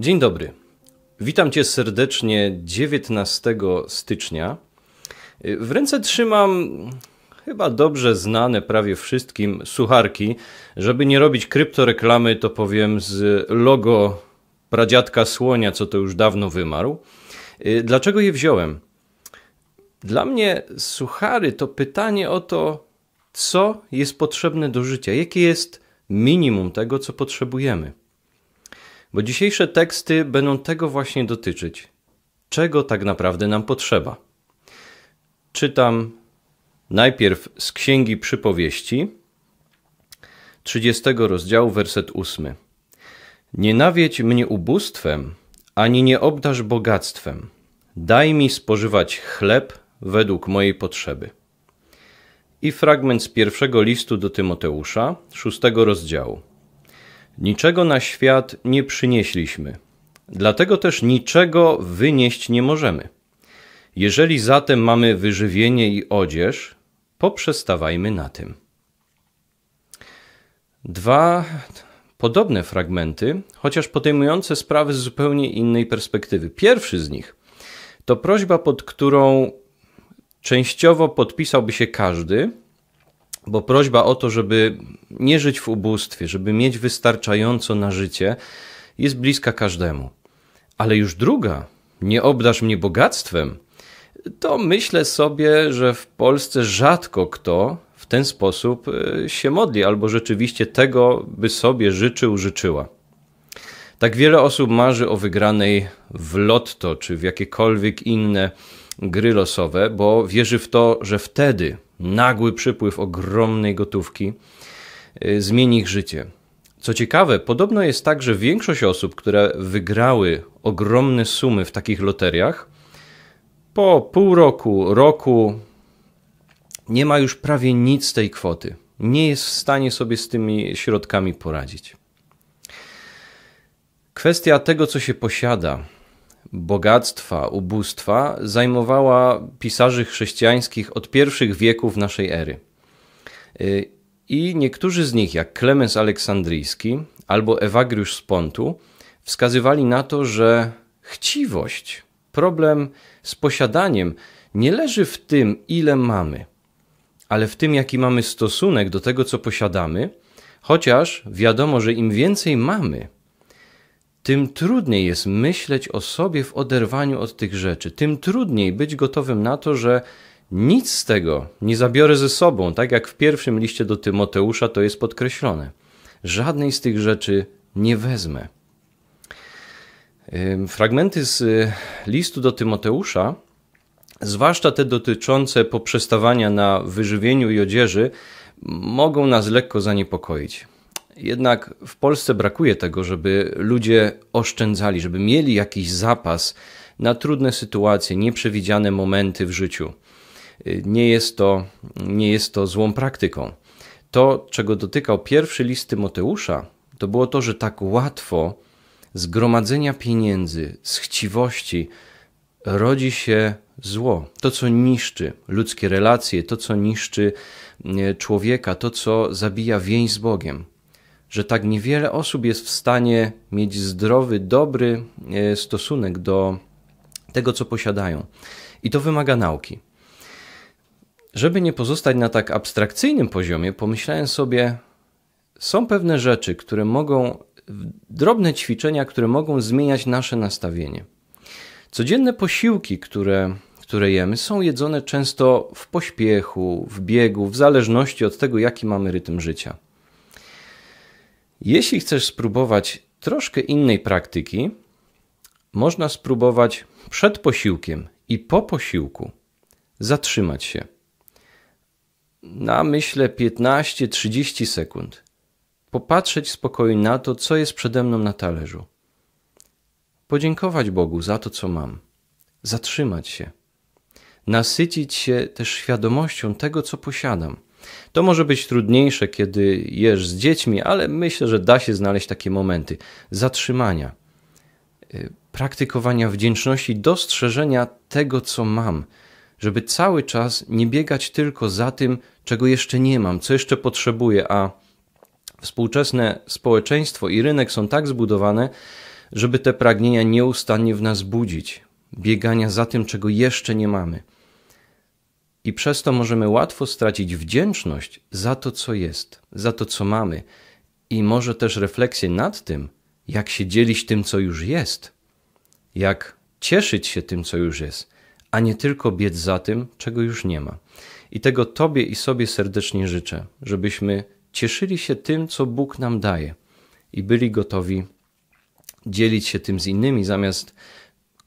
Dzień dobry. Witam cię serdecznie 19 stycznia. W ręce trzymam chyba dobrze znane prawie wszystkim sucharki. Żeby nie robić kryptoreklamy, to powiem z logo pradziadka słonia, co to już dawno wymarł. Y, dlaczego je wziąłem? Dla mnie suchary to pytanie o to, co jest potrzebne do życia, jakie jest minimum tego, co potrzebujemy bo dzisiejsze teksty będą tego właśnie dotyczyć. Czego tak naprawdę nam potrzeba? Czytam najpierw z Księgi Przypowieści, 30 rozdziału, werset 8. nawiedź mnie ubóstwem, ani nie obdarz bogactwem. Daj mi spożywać chleb według mojej potrzeby. I fragment z pierwszego listu do Tymoteusza, szóstego rozdziału. Niczego na świat nie przynieśliśmy, dlatego też niczego wynieść nie możemy. Jeżeli zatem mamy wyżywienie i odzież, poprzestawajmy na tym. Dwa podobne fragmenty, chociaż podejmujące sprawy z zupełnie innej perspektywy. Pierwszy z nich to prośba, pod którą częściowo podpisałby się każdy, bo prośba o to, żeby nie żyć w ubóstwie, żeby mieć wystarczająco na życie, jest bliska każdemu. Ale już druga, nie obdarz mnie bogactwem, to myślę sobie, że w Polsce rzadko kto w ten sposób e, się modli, albo rzeczywiście tego by sobie życzył, życzyła. Tak wiele osób marzy o wygranej w lotto czy w jakiekolwiek inne gry losowe, bo wierzy w to, że wtedy nagły przypływ ogromnej gotówki y, zmieni ich życie. Co ciekawe, podobno jest tak, że większość osób, które wygrały ogromne sumy w takich loteriach, po pół roku, roku nie ma już prawie nic tej kwoty. Nie jest w stanie sobie z tymi środkami poradzić. Kwestia tego, co się posiada, bogactwa, ubóstwa zajmowała pisarzy chrześcijańskich od pierwszych wieków naszej ery. Y, I niektórzy z nich, jak Klemens Aleksandryjski albo Ewagriusz z Pontu, wskazywali na to, że chciwość, problem z posiadaniem nie leży w tym, ile mamy, ale w tym, jaki mamy stosunek do tego, co posiadamy, chociaż wiadomo, że im więcej mamy, tym trudniej jest myśleć o sobie w oderwaniu od tych rzeczy, tym trudniej być gotowym na to, że nic z tego nie zabiorę ze sobą, tak jak w pierwszym liście do Tymoteusza to jest podkreślone. Żadnej z tych rzeczy nie wezmę. Fragmenty z y, listu do Tymoteusza, zwłaszcza te dotyczące poprzestawania na wyżywieniu i odzieży, mogą nas lekko zaniepokoić. Jednak w Polsce brakuje tego, żeby ludzie oszczędzali, żeby mieli jakiś zapas na trudne sytuacje, nieprzewidziane momenty w życiu. Nie jest to, nie jest to złą praktyką. To, czego dotykał pierwszy list Tymoteusza, to było to, że tak łatwo zgromadzenia pieniędzy, z chciwości rodzi się zło, to co niszczy ludzkie relacje, to co niszczy e, człowieka, to co zabija więź z Bogiem że tak niewiele osób jest w stanie mieć zdrowy, dobry e, stosunek do tego, co posiadają. I to wymaga nauki. Żeby nie pozostać na tak abstrakcyjnym poziomie, pomyślałem sobie, są pewne rzeczy, które mogą, drobne ćwiczenia, które mogą zmieniać nasze nastawienie. Codzienne posiłki, które, które jemy, są jedzone często w pośpiechu, w biegu, w zależności od tego, jaki mamy rytm życia. Jeśli chcesz spróbować troszkę innej praktyki, można spróbować przed posiłkiem i po posiłku zatrzymać się na myślę 15-30 sekund. Popatrzeć spokojnie na to, co jest przede mną na talerzu. Podziękować Bogu za to, co mam. Zatrzymać się. Nasycić się też świadomością tego, co posiadam. To może być trudniejsze, kiedy jesz z dziećmi, ale myślę, że da się znaleźć takie momenty zatrzymania, y, praktykowania wdzięczności, dostrzeżenia tego, co mam, żeby cały czas nie biegać tylko za tym, czego jeszcze nie mam, co jeszcze potrzebuję, a współczesne społeczeństwo i rynek są tak zbudowane, żeby te pragnienia nieustannie w nas budzić, biegania za tym, czego jeszcze nie mamy i przez to możemy łatwo stracić wdzięczność za to, co jest, za to, co mamy, i może też refleksję nad tym, jak się dzielić tym, co już jest, jak cieszyć się tym, co już jest, a nie tylko biec za tym, czego już nie ma. I tego Tobie i sobie serdecznie życzę, żebyśmy cieszyli się tym, co Bóg nam daje i byli gotowi dzielić się tym z innymi, zamiast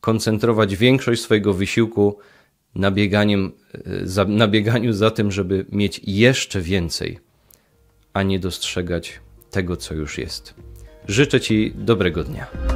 koncentrować większość swojego wysiłku nabieganiem, e, za, nabieganiu za tym, żeby mieć jeszcze więcej, a nie dostrzegać tego, co już jest. Życzę Ci dobrego dnia.